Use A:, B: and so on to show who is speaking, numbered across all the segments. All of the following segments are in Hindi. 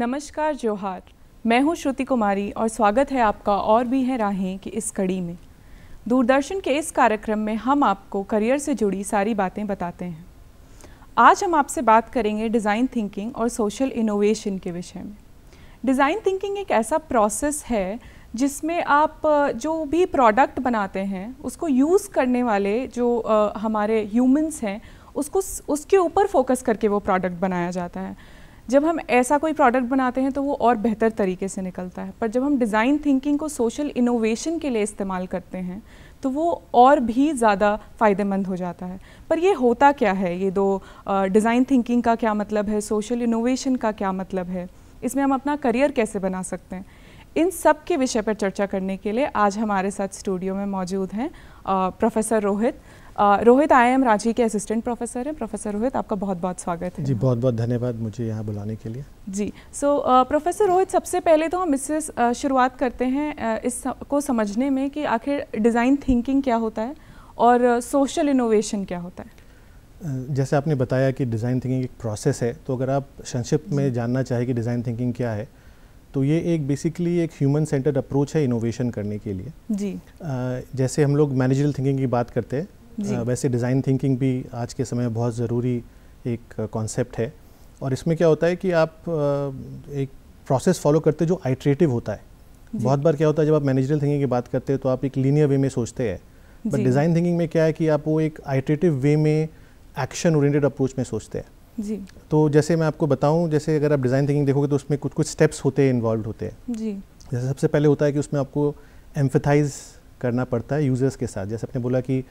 A: नमस्कार जोहार मैं हूं श्रुति कुमारी और स्वागत है आपका और भी है राहें कि इस कड़ी में दूरदर्शन के इस कार्यक्रम में हम आपको करियर से जुड़ी सारी बातें बताते हैं आज हम आपसे बात करेंगे डिज़ाइन थिंकिंग और सोशल इनोवेशन के विषय में डिज़ाइन थिंकिंग एक ऐसा प्रोसेस है जिसमें आप जो भी प्रोडक्ट बनाते हैं उसको यूज़ करने वाले जो हमारे ह्यूमंस हैं उसको उसके ऊपर फोकस करके वो प्रोडक्ट बनाया जाता है जब हम ऐसा कोई प्रोडक्ट बनाते हैं तो वो और बेहतर तरीके से निकलता है पर जब हम डिज़ाइन थिंकिंग को सोशल इनोवेशन के लिए इस्तेमाल करते हैं तो वो और भी ज़्यादा फ़ायदेमंद हो जाता है पर ये होता क्या है ये दो डिज़ाइन थिंकिंग का क्या मतलब है सोशल इनोवेशन का क्या मतलब है इसमें हम अपना करियर कैसे बना सकते हैं इन सब के विषय पर चर्चा करने के लिए आज हमारे साथ स्टूडियो में मौजूद हैं professor Rohit Rohit I M Ranchi के असिस्टेंट प्रोफेसर हैं प्रोफेसर रोहित आपका बहुत बहुत स्वागत है जी
B: बहुत बहुत धन्यवाद मुझे यहाँ बुलाने के लिए
A: जी सो प्रोफेसर रोहित सबसे पहले तो हम इससे uh, शुरुआत करते हैं uh, इस को समझने में कि आखिर डिज़ाइन थिंकिंग क्या होता है और सोशल uh, इनोवेशन क्या होता
B: है जैसे आपने बताया कि डिज़ाइन थिंकिंग एक प्रोसेस है तो अगर आप संक्षिप्त में जानना चाहें कि डिज़ाइन थिंकिंग क्या है तो ये एक बेसिकली एक ह्यूमन सेंटर्ड अप्रोच है इनोवेशन करने के लिए जी आ, जैसे हम लोग मैनेजरल थिंकिंग की बात करते हैं वैसे डिज़ाइन थिंकिंग भी आज के समय में बहुत ज़रूरी एक कॉन्सेप्ट है और इसमें क्या होता है कि आप एक प्रोसेस फॉलो करते जो आइट्रेटिव होता है बहुत बार क्या होता है जब आप मैनेजरल थिंकिंग की बात करते हैं तो आप एक लीनियर वे में सोचते हैं बट डिज़ाइन थिंकिंग में क्या है कि आप वो एक आइट्रेटिव वे में एक्शन ओरिएंटेड अप्रोच में सोचते हैं जी तो जैसे मैं आपको बताऊं जैसे अगर आप डिज़ाइन थिंकिंग देखोगे तो उसमें कुछ कुछ स्टेप्स होते हैं इन्वॉल्व होते हैं जी जैसे सबसे पहले होता है कि उसमें आपको एम्फेथाइज करना पड़ता है यूज़र्स के साथ जैसे आपने बोला कि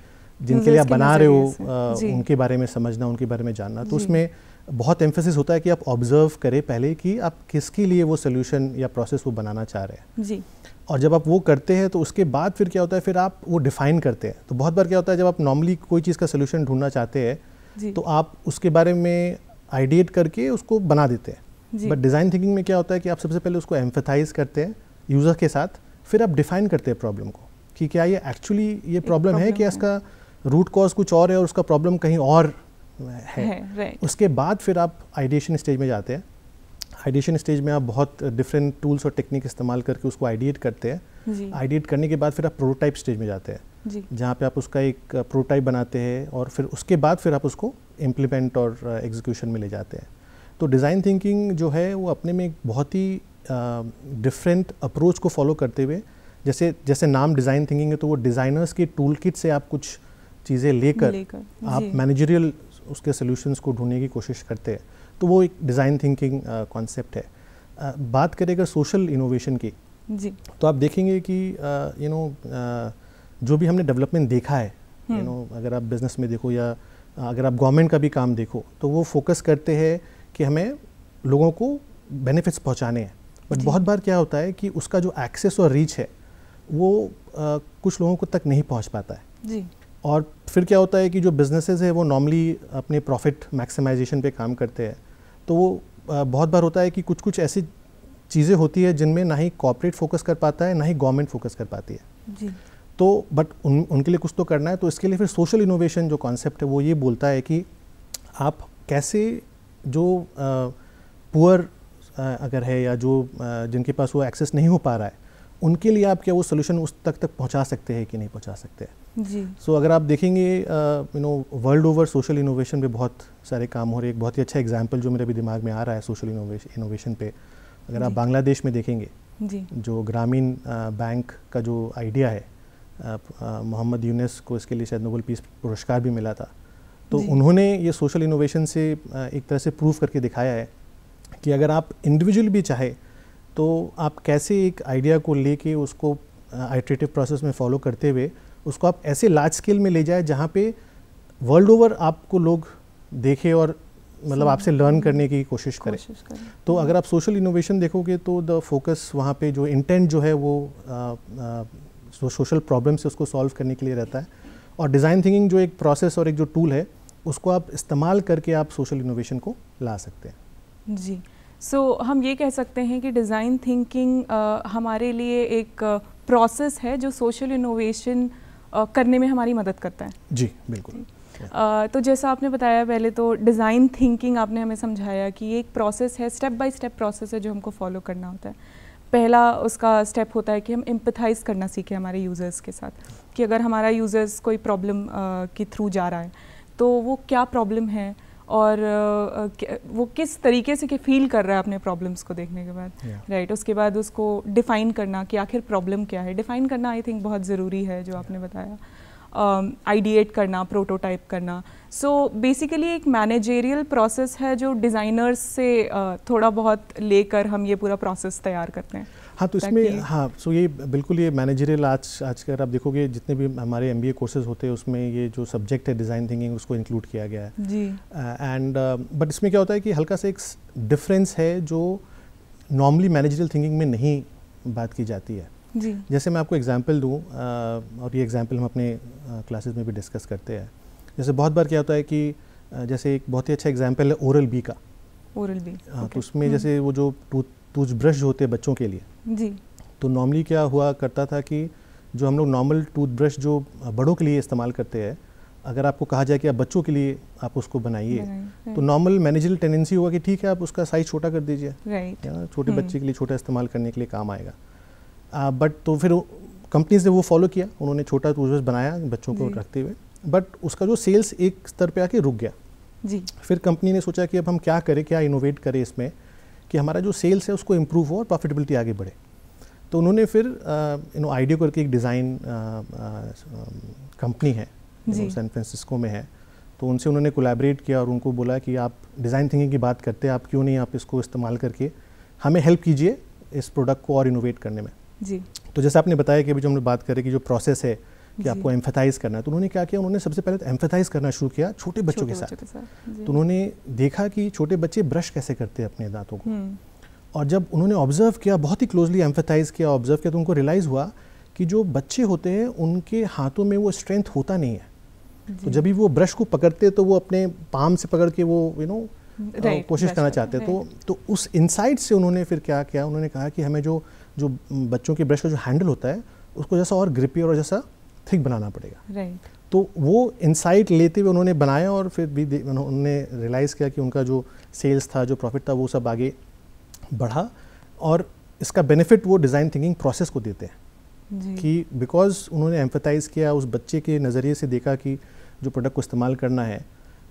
B: जिनके लिए आप बना रहे हो उनके बारे में समझना उनके बारे में जानना तो उसमें बहुत एम्फेसिस होता है कि आप ऑब्जर्व करें पहले कि आप किसके लिए वो सोल्यूशन या प्रोसेस वो बनाना चाह रहे हैं जी और जब आप वो करते हैं तो उसके बाद फिर क्या होता है फिर आप वो डिफाइन करते हैं तो बहुत बार क्या होता है जब आप नॉर्मली कोई चीज़ का सोल्यूशन ढूंढना चाहते हैं तो आप उसके बारे में आइडिएट करके उसको बना देते हैं बट डिज़ाइन थिंकिंग में क्या होता है कि आप सबसे पहले उसको एम्फेथाइज करते हैं यूज़र के साथ फिर आप डिफाइन करते हैं प्रॉब्लम को कि क्या ये एक्चुअली ये प्रॉब्लम है कि इसका रूट कॉज कुछ और है और उसका प्रॉब्लम कहीं और है, है उसके बाद फिर आप आइडिएशन स्टेज में जाते हैं आइडिएशन स्टेज में आप बहुत डिफरेंट टूल्स और टेक्निक इस्तेमाल करके उसको आइडिएट करते हैं आइडिएट करने के बाद फिर आप प्रोटोटाइप स्टेज में जाते हैं जहाँ पे आप उसका एक प्रोटोटाइप बनाते हैं और फिर उसके बाद फिर आप उसको इम्प्लीमेंट और एग्जीक्यूशन में ले जाते हैं तो डिज़ाइन थिंकिंग जो है वो अपने में एक बहुत ही डिफरेंट अप्रोच को फॉलो करते हुए जैसे जैसे नाम डिज़ाइन थिंकिंग है तो वो डिज़ाइनर्स की टूल किट से आप कुछ चीज़ें लेकर, आप मैनेजरियल उसके सोल्यूशंस को ढूंढने की कोशिश करते हैं तो वो एक डिज़ाइन थिंकिंग कॉन्सेप्ट है आ, बात करें अगर सोशल इनोवेशन की जी तो आप देखेंगे कि यू नो जो भी हमने डेवलपमेंट देखा है यू नो हम्म। अगर आप बिजनेस में देखो या अगर आप गवर्नमेंट का भी काम देखो तो वो फोकस करते हैं कि हमें लोगों को बेनिफिट्स पहुंचाने हैं बट बहुत बार क्या होता है कि उसका जो एक्सेस और रीच है वो आ, कुछ लोगों को तक नहीं पहुंच पाता है जी और फिर क्या होता है कि जो बिज़नेसेस है वो नॉर्मली अपने प्रॉफिट मैक्सिमाइजेशन पे काम करते हैं तो वो बहुत बार होता है कि कुछ कुछ ऐसी चीज़ें होती है जिनमें ना ही कॉपरेट फोकस कर पाता है ना ही गवर्नमेंट फोकस कर पाती है जी तो बट उन उनके लिए कुछ तो करना है तो इसके लिए फिर सोशल इनोवेशन जो कॉन्सेप्ट है वो ये बोलता है कि आप कैसे जो पुअर अगर है या जो जिनके पास वो एक्सेस नहीं हो पा रहा है उनके लिए आप क्या वो सोल्यूशन उस तक तक पहुंचा सकते हैं कि नहीं पहुंचा सकते हैं जी सो so, अगर आप देखेंगे you know world over social innovation पे बहुत सारे काम हो रहे हैं एक बहुत ही अच्छा एग्जाम्पल जो मेरे भी दिमाग में आ रहा है सोशल इनोवेशन पे अगर आप बांग्लादेश में देखेंगे जी जो ग्रामीण बैंक uh, का जो आइडिया है uh, uh, मोहम्मद यूनिस को इसके लिए शायद नोबल पीस पुरस्कार भी मिला था तो उन्होंने ये सोशल इनोवेशन से एक तरह से प्रूव करके दिखाया है कि अगर आप इंडिविजुअल भी चाहे तो आप कैसे एक आइडिया को लेके उसको आइट्रेटिव प्रोसेस में फॉलो करते हुए उसको आप ऐसे लार्ज स्केल में ले जाए जहाँ पे वर्ल्ड ओवर आपको लोग देखें और मतलब आपसे लर्न hmm. करने की कोशिश करें करे। तो अगर आप सोशल इनोवेशन देखोगे तो द फोकस वहाँ पे जो इंटेंट जो है वो जो सोशल प्रॉब्लम से उसको सॉल्व करने के लिए रहता है और डिज़ाइन थिंकिंग जो एक प्रोसेस और एक जो टूल है उसको आप इस्तेमाल करके आप सोशल इनोवेशन को ला सकते
A: हैं जी सो so, हम ये कह सकते हैं कि डिज़ाइन थिंकिंग हमारे लिए एक प्रोसेस है जो सोशल इनोवेशन uh, करने में हमारी मदद करता है
B: जी बिल्कुल
A: तो जैसा आपने बताया पहले तो डिज़ाइन थिंकिंग आपने हमें समझाया कि ये एक प्रोसेस है स्टेप बाय स्टेप प्रोसेस है जो हमको फॉलो करना होता है पहला उसका स्टेप होता है कि हम एम्पथाइज करना सीखें हमारे यूज़र्स के साथ कि अगर हमारा यूज़र्स कोई प्रॉब्लम के थ्रू जा रहा है तो वो क्या प्रॉब्लम है और वो किस तरीके से कि फील कर रहा है अपने प्रॉब्लम्स को देखने के बाद राइट yeah. right, उसके बाद उसको डिफ़ाइन करना कि आखिर प्रॉब्लम क्या है डिफ़ाइन करना आई थिंक बहुत ज़रूरी है जो yeah. आपने बताया आइडिएट um, करना प्रोटोटाइप करना सो so, बेसिकली एक मैनेजेरियल प्रोसेस है जो डिज़ाइनर्स से uh, थोड़ा बहुत लेकर हम ये पूरा प्रोसेस तैयार करते हैं
B: हाँ तो इसमें हाँ सो ये बिल्कुल ये मैनेजरियल आज आज कर आप देखोगे जितने भी हमारे एम कोर्सेज होते हैं उसमें ये जो सब्जेक्ट है डिज़ाइन थिंकिंग उसको इंक्लूड किया गया है जी एंड बट इसमें क्या होता है कि हल्का सा एक डिफरेंस है जो नॉर्मली मैनेजरियल थिंकिंग में नहीं बात की जाती है जी जैसे मैं आपको एग्जाम्पल दूँ और ये एग्जाम्पल हम अपने क्लासेज में भी डिस्कस करते हैं जैसे बहुत बार क्या होता है कि जैसे एक बहुत ही अच्छा एग्जाम्पल है ओरल बी का ओरल बी हाँ तो उसमें हम्म। जैसे वो जो टूथ टूथब्रश जो होते हैं बच्चों के लिए जी तो नॉर्मली क्या हुआ करता था कि जो हम लोग नॉर्मल टूथब्रश जो बड़ों के लिए इस्तेमाल करते हैं अगर आपको कहा जाए कि आप बच्चों के लिए आप उसको बनाइए तो नॉर्मल मैनेजल टेंडेंसी होगा कि ठीक है आप उसका साइज छोटा कर दीजिए
A: छोटे
B: हम्म। बच्चे के लिए छोटा इस्तेमाल करने के लिए काम आएगा आ, बट तो फिर कंपनीज ने वो फॉलो किया उन्होंने छोटा टूथब्रश बनाया बच्चों को रखते हुए बट उसका जो सेल्स एक स्तर पर आके रुक गया जी फिर कंपनी ने सोचा कि अब हम क्या करें क्या इनोवेट करें इसमें कि हमारा जो सेल्स है उसको इम्प्रूव हो और प्रॉफिटेबिलिटी आगे बढ़े तो उन्होंने फिर यू नो आइडियो करके एक डिज़ाइन कंपनी है सैन फ्रांसिस्को में है तो उनसे उन्होंने कोलैबोरेट किया और उनको बोला कि आप डिज़ाइन थिंकिंग की बात करते हैं आप क्यों नहीं आप इसको इस्तेमाल करके हमें हेल्प कीजिए इस प्रोडक्ट को और इनोवेट करने में जी तो जैसे आपने बताया कि अभी जो हमने बात करें कि जो प्रोसेस है कि आपको एम्फेथाइज़ करना है तो उन्होंने क्या किया उन्होंने सबसे पहले तो एम्फेथाइज़ करना शुरू किया छोटे बच्चों के साथ, तो उन्होंने देखा कि छोटे बच्चे ब्रश कैसे करते हैं अपने दांतों को हम्म। और जब उन्होंने ऑब्जर्व किया बहुत ही क्लोजली एम्फेथाइज़ किया ऑब्जर्व किया तो उनको रियलाइज़ हुआ कि जो बच्चे होते हैं उनके हाथों में वो स्ट्रेंथ होता नहीं है तो जब भी वो ब्रश को पकड़ते तो वो अपने पाम से पकड़ के वो यू नो कोशिश करना चाहते तो तो उस इनसाइट से उन्होंने फिर क्या किया उन्होंने कहा कि हमें जो जो बच्चों के ब्रश का जो हैंडल होता है उसको जैसा और ग्रिपी और जैसा थिक बनाना पड़ेगा right. तो वो इंसाइट लेते हुए उन्होंने बनाया और फिर भी उन्होंने रियलाइज़ किया कि उनका जो सेल्स था जो प्रॉफिट था वो सब आगे बढ़ा और इसका बेनिफिट वो डिज़ाइन थिंकिंग प्रोसेस को देते हैं कि बिकॉज उन्होंने एम्फेटाइज़ किया उस बच्चे के नज़रिए से देखा कि जो प्रोडक्ट को इस्तेमाल करना है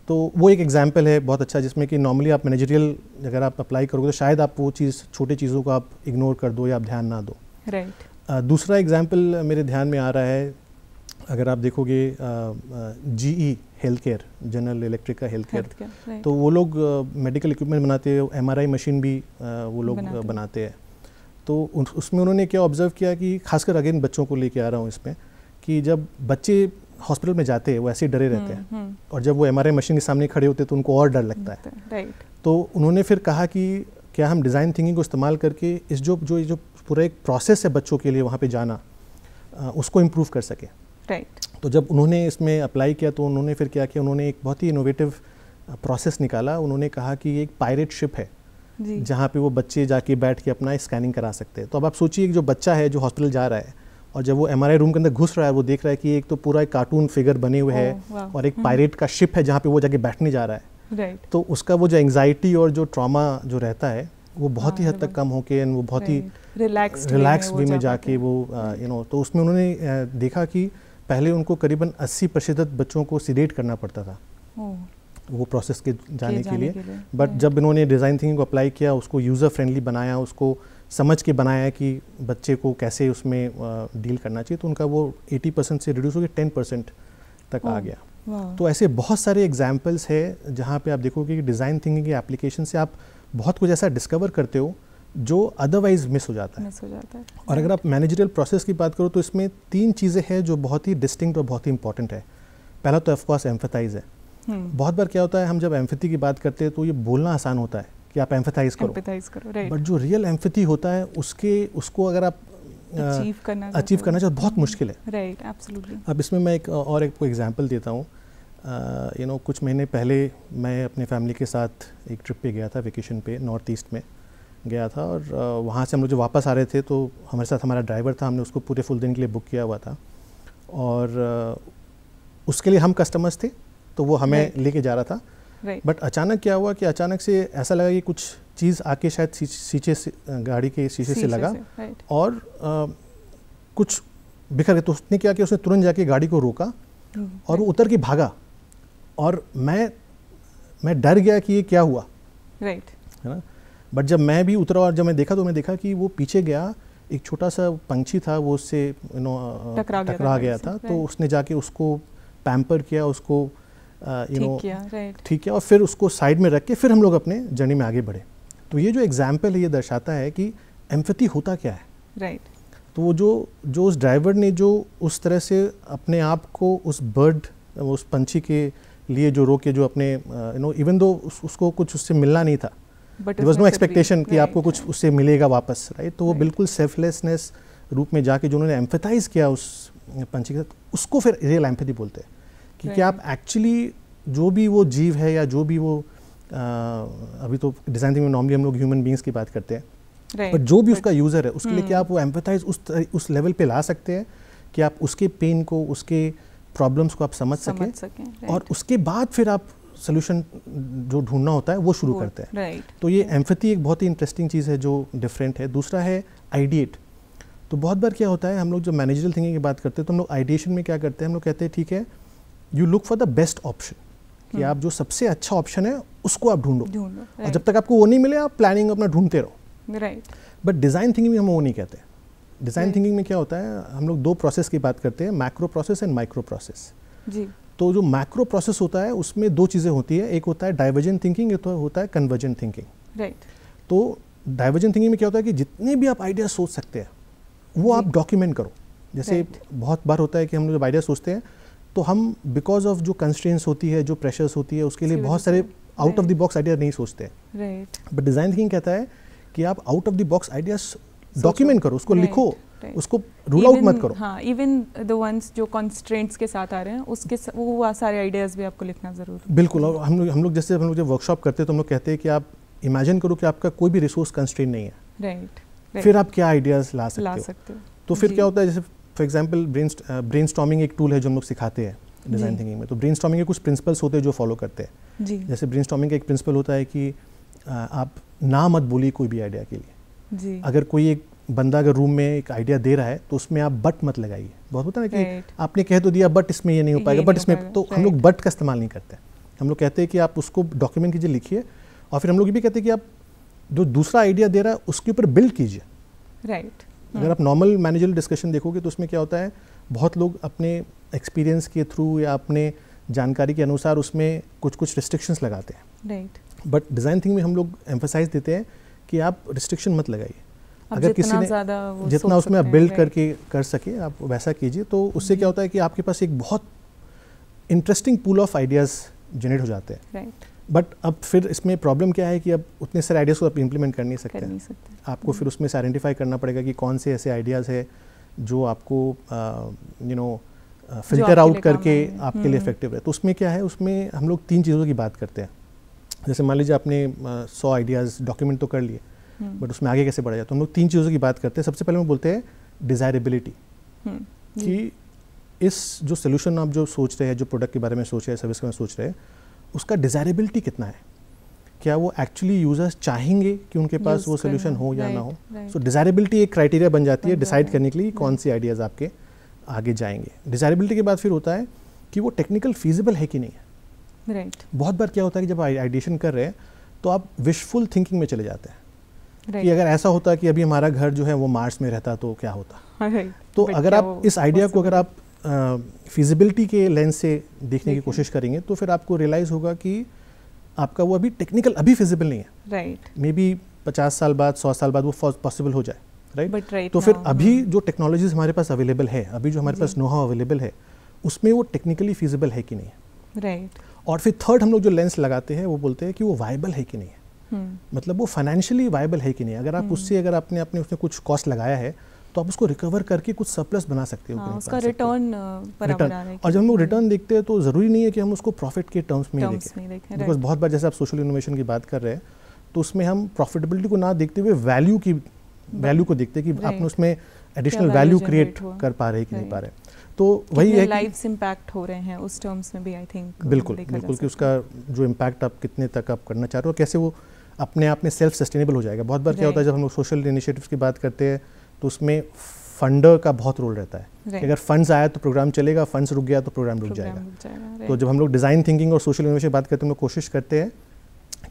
B: तो वो एक एग्जाम्पल है बहुत अच्छा जिसमें कि नॉर्मली आप मैनेजरियल अगर आप अप्लाई करोगे तो शायद आप वो चीज़ छोटी चीज़ों को आप इग्नोर कर दो या आप ध्यान ना दो राइट right. दूसरा एग्जाम्पल मेरे ध्यान में आ रहा है अगर आप देखोगे G E health care General Electric का हेल्थ केयर तो वो लोग मेडिकल इक्विपमेंट बनाते हैं एमआरआई मशीन भी वो लोग बनाते, बनाते हैं तो उन, उसमें उन्होंने क्या ऑब्जर्व किया कि खासकर अगेन बच्चों को लेके आ रहा हूँ इसमें कि जब बच्चे हॉस्पिटल में जाते हैं वो ऐसे ही डरे रहते हैं हम्म, हम्म। और जब वो एम मशीन के सामने खड़े होते हैं तो उनको और डर लगता है तो उन्होंने फिर कहा कि क्या हम डिज़ाइन थिंकिंग को इस्तेमाल करके इस जो जो जो पूरा एक प्रोसेस है बच्चों के लिए वहाँ पे जाना उसको इम्प्रूव कर सकें right. तो जब उन्होंने इसमें अप्लाई किया तो उन्होंने फिर क्या किया उन्होंने एक बहुत ही इनोवेटिव प्रोसेस निकाला उन्होंने कहा कि ये एक पायरेट शिप है जहाँ पे वो बच्चे जाके बैठ के अपना स्कैनिंग करा सकते हैं तो अब आप सोचिए जो बच्चा है जो हॉस्पिटल जा रहा है और जब वो एम रूम के अंदर घुस रहा है वो देख रहा है कि एक तो पूरा एक कार्टून फिगर बने हुए है oh, और एक पायरेट हम्म। का शिप है जहाँ पे वो जाके बैठने जा रहा है तो उसका वो जो एंगजाइटी और जो ट्रामा जो रहता है वो बहुत ही हाँ, हद तक हाँ। कम होके एंड वो बहुत ही रिलैक्स वे में जाके वो यू नो तो उसमें उन्होंने देखा कि पहले उनको करीबन 80 प्रतिशत बच्चों को सीडेट करना पड़ता था वो प्रोसेस के जाने के, जाने के लिए, लिए। But hmm. जब इन्होंने डिज़ाइन थिंकिंग को अप्लाई किया उसको यूज़र फ्रेंडली बनाया उसको समझ के बनाया कि बच्चे को कैसे उसमें डील करना चाहिए तो उनका वो 80 परसेंट से रिड्यूस गया टेन परसेंट तक आ गया तो ऐसे बहुत सारे एग्जाम्पल्स है जहाँ पे आप देखोगे कि डिज़ाइन थिंकिंग के एप्लीकेशन से आप बहुत कुछ ऐसा डिस्कवर करते हो जो अदरवाइज मिस हो जाता है मिस हो जाता है और अगर आप मैनेजरियल प्रोसेस की बात करो तो इसमें तीन चीज़ें हैं जो बहुत ही डिस्टिंक्ट और बहुत ही इंपॉर्टेंट है पहला तो ऑफकोर्स एम्फेथाइज है हम्म। बहुत बार क्या होता है हम जब एम्फेथी की बात करते हैं तो ये बोलना आसान होता है कि आप एम्फेथाइज करो करो बट जो रियल एम्फेथी होता है उसके उसको अगर आप
A: अचीव करना अचीव करना चाहो बहुत
B: हम्म। मुश्किल है
A: राइट एब्सोल्युटली
B: अब इसमें मैं एक और एक एग्जांपल देता हूँ यू नो कुछ महीने पहले मैं अपने फैमिली के साथ एक ट्रिप पे गया था वेकेशन पे नॉर्थ ईस्ट में गया था और वहाँ से हम लोग जो वापस आ रहे थे तो हमारे साथ हमारा ड्राइवर था हमने उसको पूरे फुल दिन के लिए बुक किया हुआ था और उसके लिए हम कस्टमर्स थे तो वो हमें लेके जा रहा था बट अचानक क्या हुआ कि अचानक से ऐसा लगा कि कुछ चीज़ आके शायद शीशे से गाड़ी के शीशे से लगा से, और आ, कुछ बिखर गए तो उसने क्या किया उसने तुरंत जाके गाड़ी को रोका oh, और वो उतर के भागा और मैं मैं डर गया कि ये क्या हुआ राइट है ना बट जब मैं भी उतरा और जब मैं देखा तो मैं देखा कि वो पीछे गया एक छोटा सा पंछी था वो उससे यू नो टकरा गया, गया था तो उसने जाके उसको पैम्पर किया उसको यू नो ठीक किया और फिर उसको साइड में रख के फिर हम लोग अपने जर्नी में आगे बढ़े तो ये जो एग्जाम्पल है ये दर्शाता है कि एम्फती होता क्या है राइट तो वो जो जो उस ड्राइवर ने जो उस तरह से अपने आप को उस बर्ड उस पंछी के लिए जो रोके जो अपने यू नो इवन दो उसको कुछ उससे मिलना नहीं था देर वॉज नो एक्सपेक्टेशन कि आपको कुछ उससे मिलेगा वापस राइट तो वो बिल्कुल सेल्फलेसनेस रूप में जाके जो उन्होंने एम्फेथाइज किया उस पंछी के साथ उसको फिर रियल एम्फेथी बोलते हैं कि क्या आप एक्चुअली जो भी वो जीव है या जो भी वो आ, अभी तो डिजाइन में नॉर्मली हम लोग ह्यूमन बींग्स की बात करते हैं बट जो भी उसका यूज़र है उसके लिए हम्म। क्या आप वो एम्फेटाइज उस उस लेवल पे ला सकते हैं कि आप उसके पेन को उसके प्रॉब्लम्स को आप समझ, समझ सकें सके, और उसके बाद फिर आप सोल्यूशन जो ढूंढना होता है वो शुरू करते हैं right. तो ये एम्फेथी एक बहुत ही इंटरेस्टिंग चीज़ है जो डिफरेंट है दूसरा है आइडिएट तो बहुत बार क्या होता है हम लोग जब मैनेजरल थिंकिंग की बात करते हैं तो हम लोग आइडिएशन में क्या करते हैं हम लोग कहते हैं ठीक है you look for the best option कि हाँ। आप जो सबसे अच्छा ऑप्शन है उसको आप ढूंढो और जब तक आपको वो नहीं मिले आप प्लानिंग अपना ढूंढते रहो राइट बट डिज़ाइन थिंकिंग में हम वो नहीं कहते डिज़ाइन थिंकिंग में क्या होता है हम लोग दो प्रोसेस की बात करते हैं macro process and micro process जी तो जो मैक्रो प्रोसेस होता है उसमें दो चीज़ें होती है एक होता है डाइवर्जेंट थिंकिंग एक तो होता है कन्वर्जेंट थिंकिंग राइट तो डाइवर्जेंट थिंकिंग में क्या होता है कि जितने भी आप आइडिया सोच सकते हैं वो आप डॉक्यूमेंट करो जैसे right. बहुत बार होता है कि हम जब आइडिया सोचते हैं तो हम बिकॉज ऑफ जो कंस्ट्रेंस होती है जो प्रेशर्स होती है उसके लिए बहुत सारे out of the box idea नहीं सोचते हैं बट डिज़ाइन थिंकिंग कहता है कि आप out of the box ideas document करो उसको right. लिखो उसको रूल आउट मत करो
A: हाँ इवन द वंस जो कॉन्स्ट्रेंट्स के साथ आ रहे हैं उसके वो सारे आइडियाज़ भी आपको लिखना जरूर
B: बिल्कुल और हम लोग हम लोग जैसे हम लोग जब वर्कशॉप करते हैं तो हम लोग कहते हैं कि आप इमेजिन करो कि आपका कोई भी रिसोर्स कंस्ट्रेंट नहीं है
A: राइट फिर आप
B: क्या आइडियाज़ ला सकते ला सकते हो तो फिर क्या होता है जैसे फॉर एग्जाम्पल ब्रेन स्टॉमिंग एक टूल है जो हम लोग सिखाते हैं डिज़ाइन थिंकिंग में तो ब्रेन स्टॉमिंग के कुछ प्रिंसिपल्स होते हैं जो फॉलो करते हैं जी जैसे ब्रेन स्टॉमिंग का एक प्रिंसिपल होता है कि आप ना मत बोलिए कोई भी आइडिया के लिए जी अगर कोई एक बंदा अगर रूम में एक आइडिया दे रहा है तो उसमें आप बट मत लगाइए बहुत होता है ना कि right. आपने कह तो दिया बट इसमें ये नहीं हो पाएगा बट इसमें तो हम लोग बट का इस्तेमाल नहीं करते हम लोग कहते हैं कि आप उसको डॉक्यूमेंट कीजिए लिखिए और फिर हम लोग ये भी कहते हैं कि आप जो दूसरा आइडिया दे रहा है उसके ऊपर बिल्ड कीजिए राइट right. अगर आप नॉर्मल मैनेजर डिस्कशन देखोगे तो उसमें क्या होता है बहुत लोग अपने एक्सपीरियंस के थ्रू या अपने जानकारी के अनुसार उसमें कुछ कुछ रिस्ट्रिक्शंस लगाते हैं राइट बट डिज़ाइन थिंग में हम लोग एम्फोसाइज देते हैं कि आप रिस्ट्रिक्शन मत लगाइए
A: अगर किसी ने जितना उसमें आप बिल्ड करके
B: कर सके आप वैसा कीजिए तो उससे क्या हम्म। होता है कि आपके पास एक बहुत interesting pool of ideas generate हो जाते हैं बट अब फिर इसमें प्रॉब्लम क्या है कि अब उतने सारे आइडियाज़ को आप इम्प्लीमेंट कर नहीं सकते, आपको फिर हम्म। उसमें से आइडेंटिफाई करना पड़ेगा कि कौन से ऐसे आइडियाज़ है जो आपको यू नो फिल्टर आउट करके आपके लिए इफेक्टिव हम्म। है तो उसमें क्या है उसमें हम लोग तीन चीज़ों की बात करते हैं जैसे मान लीजिए आपने uh, सौ आइडियाज़ डॉक्यूमेंट तो कर लिए हम्म। बट उसमें आगे कैसे बढ़ा जाए तो हम लोग तीन चीज़ों की बात करते हैं सबसे पहले हम बोलते हैं डिज़ायरेबिलिटी हम्म। कि इस जो सोल्यूशन आप जो सोच रहे हैं जो प्रोडक्ट के बारे में सोच रहे हैं सर्विस के बारे में सोच रहे हैं उसका डिज़ायरेबिलिटी कितना है क्या वो एक्चुअली यूजर्स चाहेंगे कि उनके पास वो सोल्यूशन हो या ना हो सो डिज़ायरेबिलिटी एक क्राइटेरिया बन जाती है डिसाइड करने के लिए कौन सी आइडियाज़ आपके आगे जाएंगे डिज़ायरेबिलिटी के बाद फिर होता है कि वो टेक्निकल फीजिबल है कि नहीं
A: है राइट
B: बहुत बार क्या होता है कि जब आइडिएशन कर रहे हैं तो आप विशफुल थिंकिंग में चले जाते हैं right. कि अगर ऐसा होता कि अभी हमारा घर जो है वो मार्स में रहता तो क्या होता right. हाँ, हाँ। तो अगर आप इस आइडिया को अगर आप फिजिबिलिटी के लेंस से देखने की कोशिश करेंगे तो फिर आपको रियलाइज़ होगा कि आपका वो अभी टेक्निकल अभी फिजिबल नहीं है राइट मे बी पचास साल बाद सौ साल बाद वो पॉसिबल हो जाए राइट
A: right? right तो now, फिर अभी
B: हाँ। जो टेक्नोलॉजीज हमारे पास अवेलेबल है अभी जो हमारे पास नोहा अवेलेबल है उसमें वो टेक्निकली फिजिबल है कि नहीं राइट right. और फिर थर्ड हम लोग जो लेंस लगाते हैं वो बोलते हैं कि वो वाइबल है कि नहीं है मतलब वो फाइनेंशियली वायबल है कि नहीं अगर आप हम्म। उससे अगर आपने अपने उसने कुछ कॉस्ट लगाया है तो आप उसको रिकवर करके कुछ सरप्लस बना सकते हो हाँ, उसका
A: रिटर्न रिटर्न और जब हम लोग
B: रिटर्न देखते हैं तो ज़रूरी नहीं है कि हम उसको प्रॉफिट के टर्म्स में देखें बिकॉज बहुत बार जैसे आप सोशल इनोवेशन की बात कर रहे हैं तो उसमें हम प्रॉफिटेबिलिटी को ना देखते हुए वैल्यू की वैल्यू को देखते हैं कि आपने उसमें एडिशनल वैल्यू क्रिएट कर पा रहे कि नहीं पा रहे तो वही है लाइव्स
A: इम्पैक्ट हो रहे हैं उस टर्म्स में भी आई थिंक बिल्कुल बिल्कुल कि
B: उसका जो इम्पैक्ट आप कितने तक आप करना चाह रहे हो कैसे वो अपने आप में सेल्फ सस्टेनेबल हो जाएगा बहुत बार क्या होता है जब हम लोग सोशल इनिशिएटिव्स की बात करते हैं तो उसमें फंडर का बहुत रोल रहता है अगर फंड्स आया तो प्रोग्राम चलेगा फंड्स रुक गया तो प्रोग्राम रुक जाएगा, तो जब हम लोग डिज़ाइन थिंकिंग और सोशल इनोवेशन बात करते हैं हम लोग कोशिश करते हैं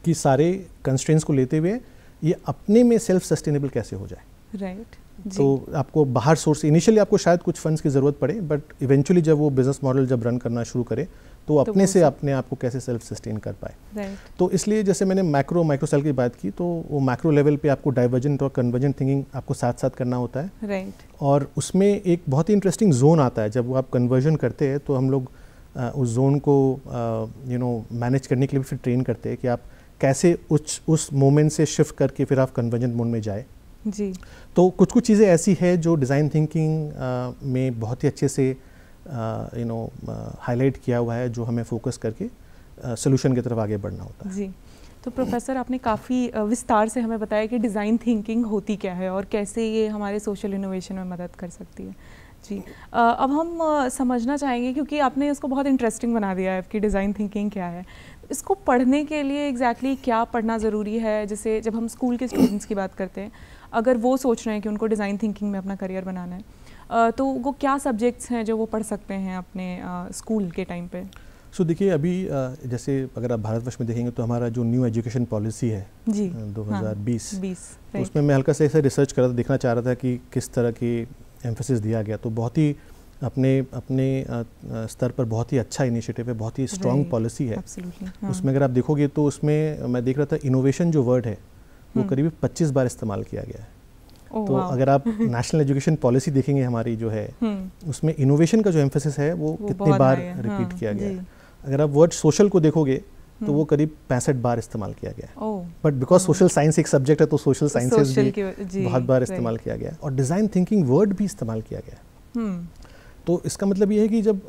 B: कि सारे कंस्ट्रेंट्स को लेते हुए ये अपने में सेल्फ सस्टेनेबल कैसे हो जाए
A: राइट तो
B: आपको बाहर सोर्स इनिशियली आपको शायद कुछ फंड्स की ज़रूरत पड़े बट इवेंचुअली जब वो बिजनेस मॉडल जब रन करना शुरू करे तो, तो अपने तो से अपने आप को कैसे सेल्फ सस्टेन कर पाए तो इसलिए जैसे मैंने मैक्रो सेल की बात की तो वो मैक्रो लेवल पे आपको डाइवर्जेंट और कन्वर्जेंट थिंकिंग आपको साथ साथ करना होता है राइट और उसमें एक बहुत ही इंटरेस्टिंग जोन आता है जब वो आप कन्वर्जन करते हैं तो हम लोग आ, उस जोन को यू नो मैनेज करने के लिए फिर ट्रेन करते हैं कि आप कैसे उस उस मोमेंट से शिफ्ट करके फिर आप कन्वर्जेंट मोड में जाए जी तो कुछ कुछ चीज़ें ऐसी है जो डिज़ाइन थिंकिंग में बहुत ही अच्छे से यू नो हाईलाइट किया हुआ है जो हमें फोकस करके सोल्यूशन की तरफ आगे बढ़ना होता
A: है जी तो प्रोफेसर आपने काफ़ी विस्तार से हमें बताया कि डिज़ाइन थिंकिंग होती क्या है और कैसे ये हमारे सोशल इनोवेशन में मदद कर सकती है जी अब हम समझना चाहेंगे क्योंकि आपने इसको बहुत इंटरेस्टिंग बना दिया है कि डिज़ाइन थिंकिंग क्या है इसको पढ़ने के लिए एग्जैक्टली exactly क्या पढ़ना ज़रूरी है जैसे जब हम स्कूल के स्टूडेंट्स की बात करते हैं अगर वो सोच रहे हैं कि उनको डिज़ाइन थिंकिंग में अपना करियर बनाना है तो वो क्या सब्जेक्ट्स हैं जो वो पढ़ सकते हैं अपने स्कूल के टाइम पे
B: सो so, देखिए अभी जैसे अगर आप भारतवर्ष में देखेंगे तो हमारा जो न्यू एजुकेशन पॉलिसी है जी 2020 हाँ, 20, तो उसमें मैं हल्का सा ऐसा रिसर्च कर रहा था देखना चाह रहा था कि किस तरह की एम्फोसिस दिया गया तो बहुत ही अपने अपने स्तर पर बहुत ही अच्छा इनिशिएटिव है बहुत ही स्ट्रॉन्ग पॉलिसी है हाँ. उसमें अगर आप देखोगे तो उसमें मैं देख रहा था इनोवेशन जो वर्ड है वो हम्म। करीब 25 बार इस्तेमाल किया गया है
A: तो अगर आप
B: नेशनल एजुकेशन पॉलिसी देखेंगे हमारी जो है हम्म। उसमें इनोवेशन का जो एम्फोसिस है वो, वो कितने बार रिपीट हाँ, किया गया है अगर आप वर्ड सोशल को देखोगे तो वो हम्म। करीब पैंसठ बार इस्तेमाल किया गया है बट बिकॉज सोशल साइंस एक सब्जेक्ट है तो सोशल साइंसेज भी बहुत बार इस्तेमाल किया गया और डिज़ाइन थिंकिंग वर्ड भी इस्तेमाल किया
A: गया
B: तो इसका मतलब ये है कि जब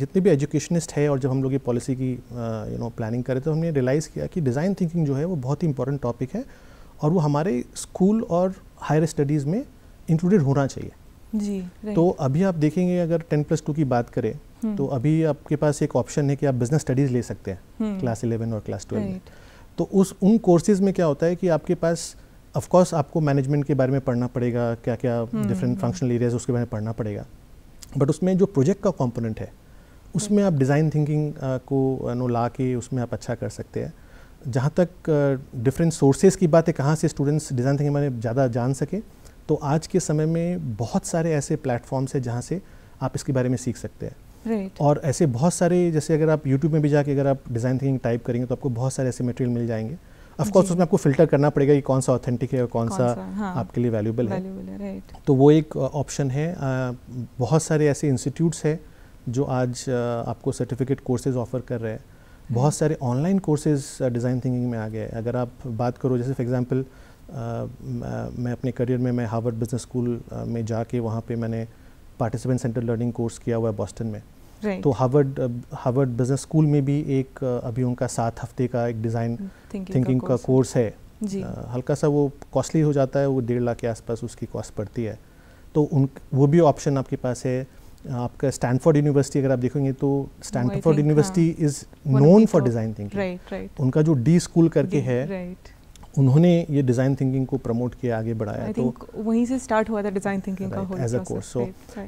B: जितने भी एजुकेशनिस्ट है और जब हम लोग ये पॉलिसी की यू नो प्लानिंग करें तो हमने रियलाइज़ किया कि डिज़ाइन थिंकिंग जो है वो बहुत ही इंपॉर्टेंट टॉपिक है और वो हमारे स्कूल और हायर स्टडीज़ में इंक्लूडेड होना चाहिए
A: जी तो
B: अभी आप देखेंगे अगर टेन प्लस टू की बात करें हम्म। तो अभी आपके पास एक ऑप्शन है कि आप बिजनेस स्टडीज़ ले सकते हैं हम्म। क्लास इलेवन और क्लास ट्वेल्व में तो उस उन कोर्सेज़ में क्या होता है कि आपके पास ऑफकोर्स आपको मैनेजमेंट के बारे में पढ़ना पड़ेगा क्या क्या डिफरेंट फंक्शनल एरियाज उसके बारे में पढ़ना पड़ेगा बट उसमें जो प्रोजेक्ट का कॉम्पोनेंट है उसमें आप डिज़ाइन थिंकिंग को नो ला के उसमें आप अच्छा कर सकते हैं जहाँ तक डिफरेंट सोर्सेज की बात है कहाँ से स्टूडेंट्स डिज़ाइन थिंकिंग में ज़्यादा जान सके तो आज के समय में बहुत सारे ऐसे प्लेटफॉर्म्स हैं जहाँ से आप इसके बारे में सीख सकते हैं right. और ऐसे बहुत सारे जैसे अगर आप यूट्यूब में भी जाके अगर आप डिज़ाइन थिंकिंग टाइप करेंगे तो आपको बहुत सारे ऐसे मटेरियल मिल जाएंगे ऑफकोर्स उसमें आपको फिल्टर करना पड़ेगा कि कौन सा ऑथेंटिक है और कौन, कौन सा, सा हाँ, आपके लिए वैल्यूबल है, है तो वो एक ऑप्शन है आ, बहुत सारे ऐसे इंस्टीट्यूट्स हैं जो आज आ, आपको सर्टिफिकेट कोर्सेज ऑफर कर रहे हैं बहुत सारे ऑनलाइन कोर्सेज डिज़ाइन थिंकिंग में आ गए अगर आप बात करो जैसे फॉर एग्ज़ाम्पल uh, uh, मैं अपने करियर में मैं हार्वर्ड बिजनेस स्कूल में जाके वहाँ पे मैंने पार्टिसिपेंट सेंटर लर्निंग कोर्स किया हुआ है बॉस्टन में right. तो हार्वर्ड हार्वर्ड बिजनेस स्कूल में भी एक uh, अभी उनका सात हफ्ते का एक डिज़ाइन थिंकिंग hmm, का कोर्स है हल्का सा वो कॉस्टली हो जाता है वो डेढ़ लाख के आसपास उसकी कॉस्ट पड़ती है तो उन वो भी ऑप्शन आपके पास है आपका स्टैनफोर्ड यूनिवर्सिटी अगर आप देखोगे तो Stanford University is known for design thinking उनका जो डी स्कूल करके है उन्होंने ये डिज़ाइन थिंकिंग को प्रमोट किया आगे बढ़ाया तो
A: वहीं से स्टार्ट हुआ था डिज़ाइन थिंकिंग का as a course so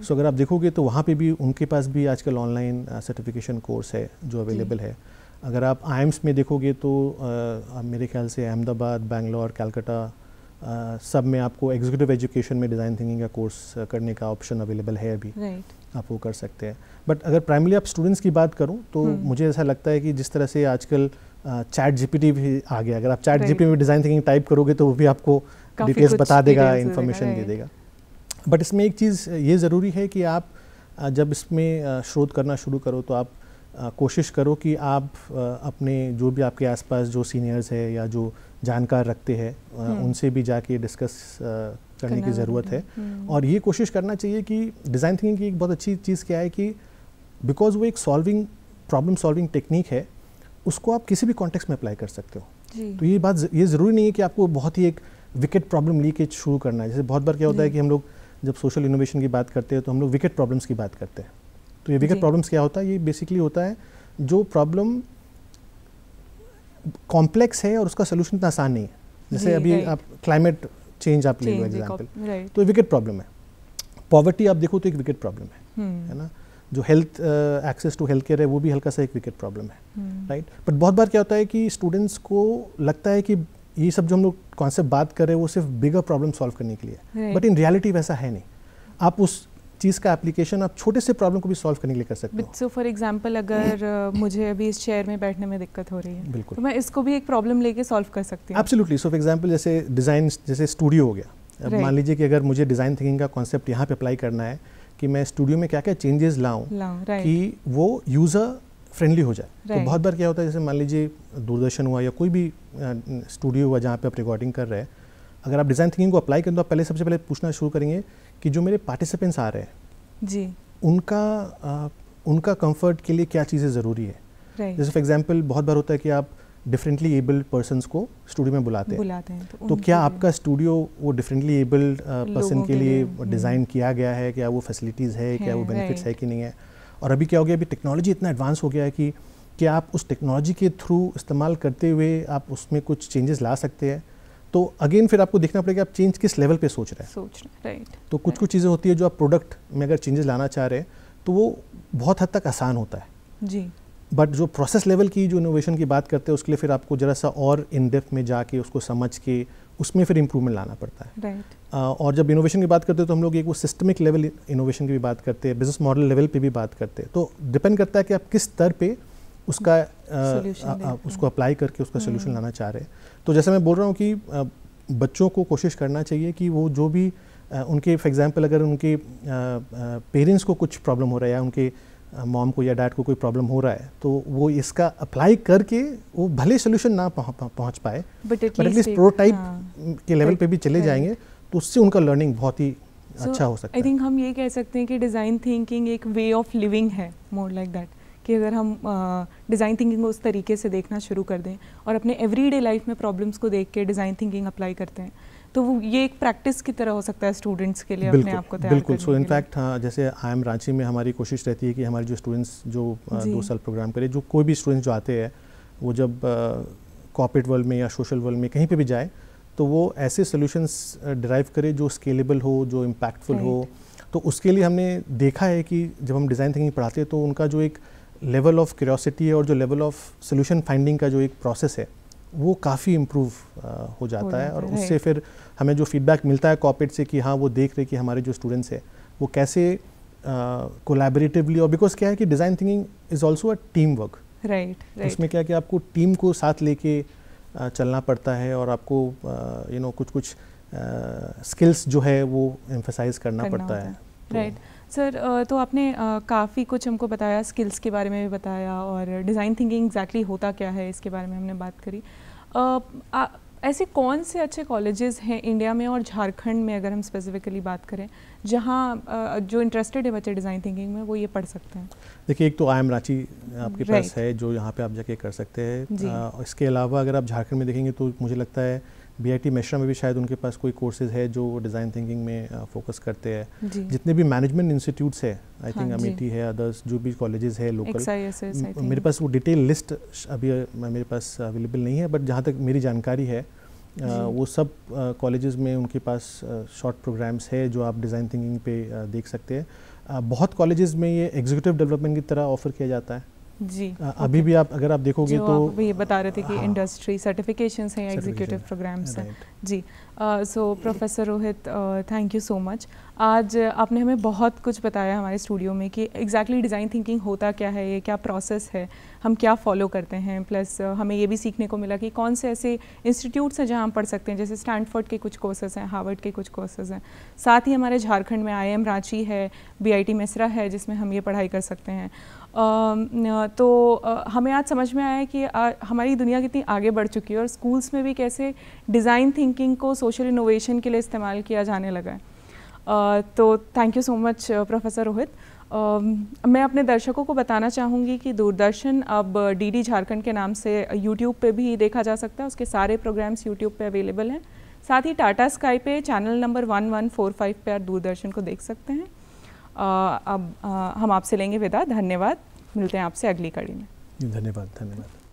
A: so
B: अगर आप देखोगे तो वहाँ पे भी उनके पास भी आजकल ऑनलाइन सर्टिफिकेशन कोर्स है जो अवेलेबल है अगर आप आईएम्स में देखोगे तो uh, आ, मेरे ख्याल से अहमदाबाद बैंगलोर कैलकाटा uh, सब में आपको एग्जीक्यूटिव एजुकेशन में डिज़ाइन थिंकिंग का कोर्स uh, करने का ऑप्शन अवेलेबल है अभी right. आप वो कर सकते हैं बट अगर प्राइमली आप स्टूडेंट्स की बात करूँ तो हम्म। मुझे ऐसा लगता है कि जिस तरह से आजकल चैट जीपीटी भी आ गया अगर आप चैट जीपीटी में डिज़ाइन थिंकिंग टाइप करोगे तो वो भी आपको डिटेल्स बता देगा इन्फॉर्मेशन दे देगा बट इसमें एक चीज़ ये ज़रूरी है कि आप जब इसमें शोध करना शुरू करो तो आप कोशिश करो कि आप अपने जो भी आपके आसपास जो सीनियर्स है या जो जानकार रखते हैं हम्म। उनसे भी जाके डिस्कस करने की ज़रूरत है हम्म। और ये कोशिश करना चाहिए कि डिज़ाइन थिंकिंग की एक बहुत अच्छी चीज़ क्या है कि बिकॉज वो एक सॉल्विंग प्रॉब्लम सॉल्विंग टेक्निक है उसको आप किसी भी कॉन्टेक्स्ट में अप्लाई कर सकते हो तो ये बात ये ज़रूरी नहीं है कि आपको बहुत ही एक विकेट प्रॉब्लम लीकेज शुरू करना है जैसे बहुत बार क्या होता है कि हम लोग जब सोशल इनोवेशन की बात करते हैं तो हम लोग विकेट प्रॉब्लम्स की बात करते हैं तो ये बिगर प्रॉब्लम्स क्या होता है ये बेसिकली होता है जो प्रॉब्लम कॉम्प्लेक्स है और उसका सोल्यूशन इतना आसान नहीं है जैसे अभी आप क्लाइमेट चेंज आप ले लो एग्जाम्पल तो विकेट प्रॉब्लम है पॉवर्टी आप देखो तो एक विकेट प्रॉब्लम है हम्म। है ना जो health access to health care है वो भी हल्का सा एक विकेट प्रॉब्लम है राइट हम्म। बट बहुत बार क्या होता है कि स्टूडेंट्स को लगता है कि ये सब जो हम लोग कॉन्सेप्ट बात कर रहे हैं वो सिर्फ बिगर प्रॉब्लम सॉल्व करने के लिए बट इन रियलिटी वैसा है नहीं आप उस चीज़ का एप्लीकेशन आप छोटे से प्रॉब्लम को भी सॉल्व करने के लिए कर सकते हैं
A: सो फॉर एग्जांपल अगर uh, मुझे अभी इस चेयर में बैठने में दिक्कत हो रही है बिल्कुल तो मैं इसको भी एक प्रॉब्लम लेके सॉल्व कर सकती हूँ
B: एब्सोल्युटली सो फॉर एग्जाम्पल जैसे डिज़ाइन जैसे स्टूडियो हो गया अब मान लीजिए कि अगर मुझे डिज़ाइन थिंकिंग का कॉन्सेप्ट यहाँ पे अप्लाई करना है कि मैं स्टूडियो में क्या क्या चेंजेस लाऊँ कि वो यूज़र फ्रेंडली हो जाए तो बहुत बार क्या होता है जैसे मान लीजिए दूरदर्शन हुआ या कोई भी स्टूडियो हुआ जहाँ पे आप रिकॉर्डिंग कर रहे हैं अगर आप डिज़ाइन थिंकिंग को अप्लाई करें तो आप पहले सबसे पहले पूछना शुरू करेंगे कि जो मेरे पार्टिसिपेंट्स आ रहे हैं जी उनका आ, उनका कंफर्ट के लिए क्या चीज़ें ज़रूरी है right. जैसे फॉर एग्जांपल बहुत बार होता है कि आप डिफरेंटली एबल्ड पर्सन को स्टूडियो में बुलाते हैं बुलाते हैं तो, तो क्या आपका स्टूडियो वो डिफरेंटली एबल्ड पर्सन के लिए डिज़ाइन हम्म। किया गया है क्या वो फैसिलिटीज़ है क्या वो बेनिफिट्स है कि नहीं है और अभी क्या हो गया अभी टेक्नोलॉजी इतना एडवांस हो गया है कि क्या आप उस टेक्नोलॉजी के थ्रू इस्तेमाल करते हुए आप उसमें कुछ चेंजेस ला सकते हैं तो अगेन फिर आपको देखना पड़ेगा आप चेंज किस लेवल पे सोच रहे हैं सोच रहे हैं राइट तो कुछ कुछ चीज़ें होती है जो आप प्रोडक्ट में अगर चेंजेस लाना चाह रहे हैं तो वो बहुत हद तक आसान होता है जी बट जो प्रोसेस लेवल की जो इनोवेशन की बात करते हैं उसके लिए फिर आपको ज़रा सा और इन डेप्थ में जाके उसको समझ के उसमें फिर इम्प्रूवमेंट लाना पड़ता है राइट और जब इनोवेशन की बात करते हैं तो हम लोग एक वो सिस्टमिक लेवल इनोवेशन की भी बात करते हैं बिजनेस मॉडल लेवल पे भी बात करते हैं तो डिपेंड करता है कि आप किस स्तर पे उसका उसको अप्लाई करके उसका सोल्यूशन हम्म। लाना चाह रहे हैं तो जैसे मैं बोल रहा हूँ कि बच्चों को कोशिश करना चाहिए कि वो जो भी उनके फॉर एग्ज़ाम्पल अगर उनके पेरेंट्स को कुछ प्रॉब्लम हो रहा है या उनके मॉम को या डैड को कोई प्रॉब्लम हो रहा है तो वो इसका अप्लाई करके वो भले सोल्यूशन ना पहुँच पाए बट एटलीस्ट प्रोटाइप के लेवल पर भी चले जाएंगे तो उससे उनका लर्निंग बहुत ही so, अच्छा हो सकता है आई
A: थिंक हम ये कह सकते हैं कि डिज़ाइन थिंकिंग एक वे ऑफ लिविंग है मोर लाइक दैट कि अगर हम डिज़ाइन थिंकिंग को उस तरीके से देखना शुरू कर दें और अपने एवरीडे लाइफ में प्रॉब्लम्स को देख के डिज़ाइन थिंकिंग अप्लाई करते हैं तो वो ये एक प्रैक्टिस की तरह हो सकता है स्टूडेंट्स के लिए अपने आप को तैयार बिल्कुल सो इनफैक्ट
B: हाँ जैसे आई एम रांची में हमारी कोशिश रहती है कि हमारे जो स्टूडेंट्स जो दो साल प्रोग्राम करें जो कोई भी स्टूडेंट्स जो आते हैं वो जब कॉपरेट वर्ल्ड में या सोशल वर्ल्ड में कहीं पर भी जाए तो वो ऐसे सोल्यूशंस ड्राइव करे जो स्केलेबल हो जो इम्पैक्टफुल हो तो उसके लिए हमने देखा है कि जब हम डिज़ाइन थिंकिंग पढ़ाते हैं तो उनका जो एक लेवल ऑफ क्यूरोसिटी और जो लेवल ऑफ सोल्यूशन फाइंडिंग का जो एक प्रोसेस है वो काफ़ी इम्प्रूव uh, हो जाता है और उससे फिर हमें जो फीडबैक मिलता है कॉपेट से कि हाँ वो देख रहे कि हमारे जो स्टूडेंट्स हैं वो कैसे कोलैबोरेटिवली uh, और बिकॉज क्या है कि design thinking is also a team work
A: right उसमें
B: क्या है कि आपको टीम को साथ लेके uh, चलना पड़ता है और आपको यू नो कुछ कुछ स्किल्स जो है वो एम्फोसाइज करना, करना पड़ता है
A: राइट तो right. सर तो आपने काफ़ी कुछ हमको बताया स्किल्स के बारे में भी बताया और डिज़ाइन थिंकिंग एग्जैक्टली होता क्या है इसके बारे में हमने बात करी ऐसे कौन से अच्छे कॉलेजेस हैं इंडिया में और झारखंड में अगर हम स्पेसिफिकली बात करें जहाँ जो इंटरेस्टेड है बच्चे डिज़ाइन थिंकिंग में वो ये पढ़ सकते हैं
B: देखिए एक तो आई एम रांची आपके right. पास है जो यहाँ पे आप जाके कर सकते हैं इसके अलावा अगर आप झारखंड में देखेंगे तो मुझे लगता है बी आई टी मिश्रा में भी शायद उनके पास कोई कोर्सेज है जो डिज़ाइन थिंकिंग में फोकस करते हैं जितने भी मैनेजमेंट हाँ, इंस्टीट्यूट्स है आई थिंक अमेठी है अदर्स जो भी कॉलेजेस है लोकल मेरे पास वो डिटेल लिस्ट अभी मेरे पास अवेलेबल नहीं है बट जहाँ तक मेरी जानकारी है वो सब कॉलेजेस में उनके पास शॉर्ट प्रोग्राम्स है जो आप डिज़ाइन थिंकिंग पे देख सकते हैं बहुत कॉलेजेस में ये एग्जीक्यूटिव डेवलपमेंट की तरह ऑफ़र किया जाता है जी अभी भी आप अगर आप देखोगे तो आप
A: ये बता रहे थे कि इंडस्ट्री हाँ। सर्टिफिकेशन हैं एग्जीक्यूटिव प्रोग्राम्स हैं जी so professor Rohit thank you so much आज आपने हमें बहुत कुछ बताया हमारे स्टूडियो में कि एग्जैक्टली डिज़ाइन थिंकिंग होता क्या है ये क्या प्रोसेस है हम क्या फॉलो करते हैं प्लस हमें ये भी सीखने को मिला कि कौन से ऐसे इंस्टीट्यूट्स हैं जहाँ हम पढ़ सकते हैं जैसे स्टैंडफर्ड के कुछ कोर्सेज़ हैं हार्वर्ड के कुछ कोर्सेज़ हैं साथ ही हमारे झारखंड में आई रांची है बी आई है जिसमें हम ये पढ़ाई कर सकते हैं तो हमें आज समझ में आया कि हमारी दुनिया कितनी आगे बढ़ चुकी है और स्कूल्स में भी कैसे डिज़ाइन थिंकिंग को सोशल इनोवेशन के लिए इस्तेमाल किया जाने लगा है तो thank you so much professor Rohit मैं अपने दर्शकों को बताना चाहूँगी कि दूरदर्शन अब डीडी झारखंड के नाम से यूट्यूब पे भी देखा जा सकता है उसके सारे प्रोग्राम्स यूट्यूब पे अवेलेबल हैं साथ ही टाटा स्काई पे चैनल नंबर 1145 पे आप दूरदर्शन को देख सकते हैं अब हम आपसे लेंगे विदा धन्यवाद मिलते हैं आपसे अगली कड़ी
B: में धन्यवाद धन्यवाद